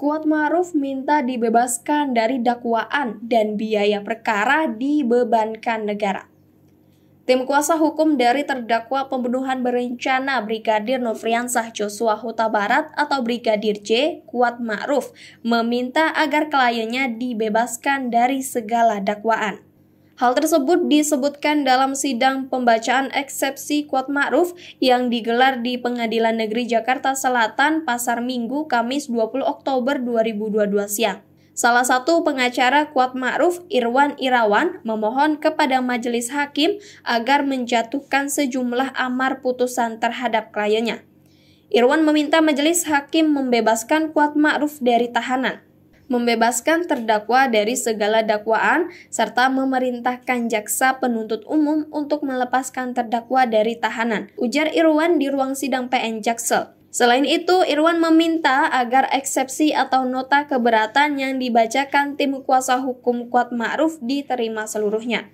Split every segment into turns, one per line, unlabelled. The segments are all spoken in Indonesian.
Kuat Maruf minta dibebaskan dari dakwaan dan biaya perkara dibebankan negara. Tim kuasa hukum dari terdakwa pembunuhan berencana Brigadir Nofriansah Joshua Huta Barat atau Brigadir J, Kuat Ma'ruf, meminta agar kliennya dibebaskan dari segala dakwaan. Hal tersebut disebutkan dalam sidang pembacaan eksepsi kuat ma'ruf yang digelar di Pengadilan Negeri Jakarta Selatan Pasar Minggu Kamis 20 Oktober 2022 siang. Salah satu pengacara kuat ma'ruf Irwan Irawan memohon kepada majelis hakim agar menjatuhkan sejumlah amar putusan terhadap kliennya. Irwan meminta majelis hakim membebaskan kuat ma'ruf dari tahanan membebaskan terdakwa dari segala dakwaan, serta memerintahkan jaksa penuntut umum untuk melepaskan terdakwa dari tahanan, ujar Irwan di ruang sidang PN Jaksel. Selain itu, Irwan meminta agar eksepsi atau nota keberatan yang dibacakan tim kuasa hukum Kuat Ma'ruf diterima seluruhnya.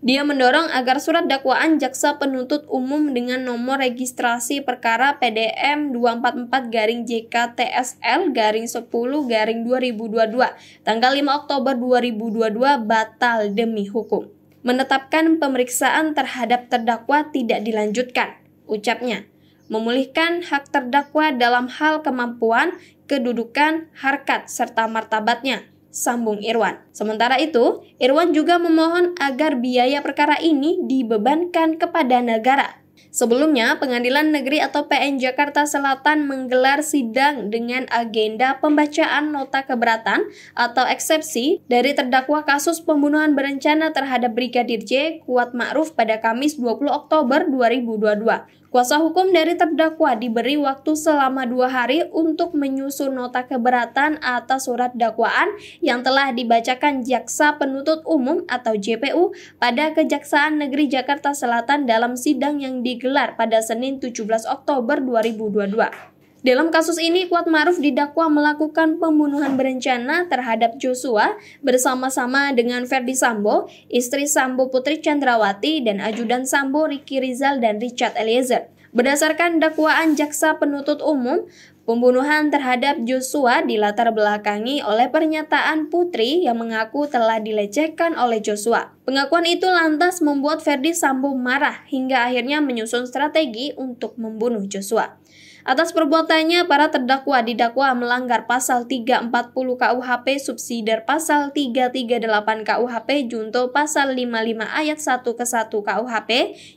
Dia mendorong agar surat dakwaan jaksa penuntut umum dengan nomor registrasi perkara PDM 244 garing JKTSL garing 10 garing 2022 tanggal 5 Oktober 2022 batal demi hukum. Menetapkan pemeriksaan terhadap terdakwa tidak dilanjutkan, ucapnya. Memulihkan hak terdakwa dalam hal kemampuan, kedudukan, harkat, serta martabatnya, sambung Irwan. Sementara itu, Irwan juga memohon agar biaya perkara ini dibebankan kepada negara. Sebelumnya, Pengadilan Negeri atau PN Jakarta Selatan menggelar sidang dengan agenda pembacaan nota keberatan atau eksepsi dari terdakwa kasus pembunuhan berencana terhadap Brigadir J Kuat Ma'ruf pada Kamis 20 Oktober 2022. Kuasa hukum dari terdakwa diberi waktu selama dua hari untuk menyusun nota keberatan atas surat dakwaan yang telah dibacakan Jaksa Penuntut Umum atau JPU pada Kejaksaan Negeri Jakarta Selatan dalam sidang yang digelar pada Senin 17 Oktober 2022. Dalam kasus ini, Kuat Maruf didakwa melakukan pembunuhan berencana terhadap Joshua bersama-sama dengan Ferdi Sambo, istri Sambo Putri Chandrawati, dan ajudan Sambo Ricky Rizal dan Richard Eliezer. Berdasarkan dakwaan jaksa penuntut umum, Pembunuhan terhadap Joshua dilatar belakangi oleh pernyataan Putri yang mengaku telah dilecehkan oleh Joshua. Pengakuan itu lantas membuat Ferdi Sambo marah hingga akhirnya menyusun strategi untuk membunuh Joshua. Atas perbuatannya, para terdakwa didakwa melanggar pasal 340 KUHP subsidiar pasal 338 KUHP junto pasal 55 ayat 1 ke 1 KUHP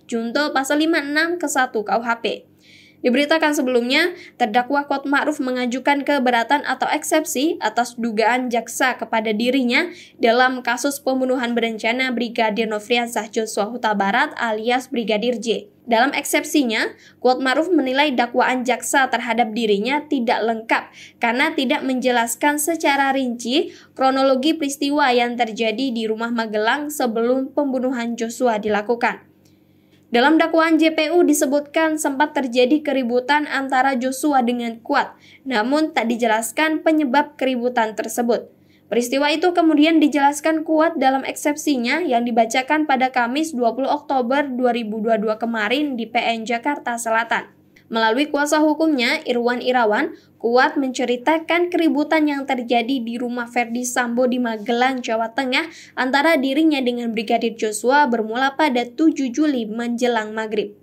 junto pasal 56 ke 1 KUHP. Diberitakan sebelumnya, terdakwa Kuat Ma'ruf mengajukan keberatan atau eksepsi atas dugaan jaksa kepada dirinya dalam kasus pembunuhan berencana Brigadir Nofriansah Joshua Huta Barat alias Brigadir J. Dalam eksepsinya, Kuat Maruf menilai dakwaan jaksa terhadap dirinya tidak lengkap karena tidak menjelaskan secara rinci kronologi peristiwa yang terjadi di rumah Magelang sebelum pembunuhan Joshua dilakukan. Dalam dakwaan JPU disebutkan sempat terjadi keributan antara Joshua dengan Kuat, namun tak dijelaskan penyebab keributan tersebut. Peristiwa itu kemudian dijelaskan kuat dalam eksepsinya yang dibacakan pada Kamis 20 Oktober 2022 kemarin di PN Jakarta Selatan. Melalui kuasa hukumnya, Irwan Irawan, kuat menceritakan keributan yang terjadi di rumah Ferdi Sambo di Magelang, Jawa Tengah antara dirinya dengan Brigadir Joshua bermula pada 7 Juli menjelang maghrib.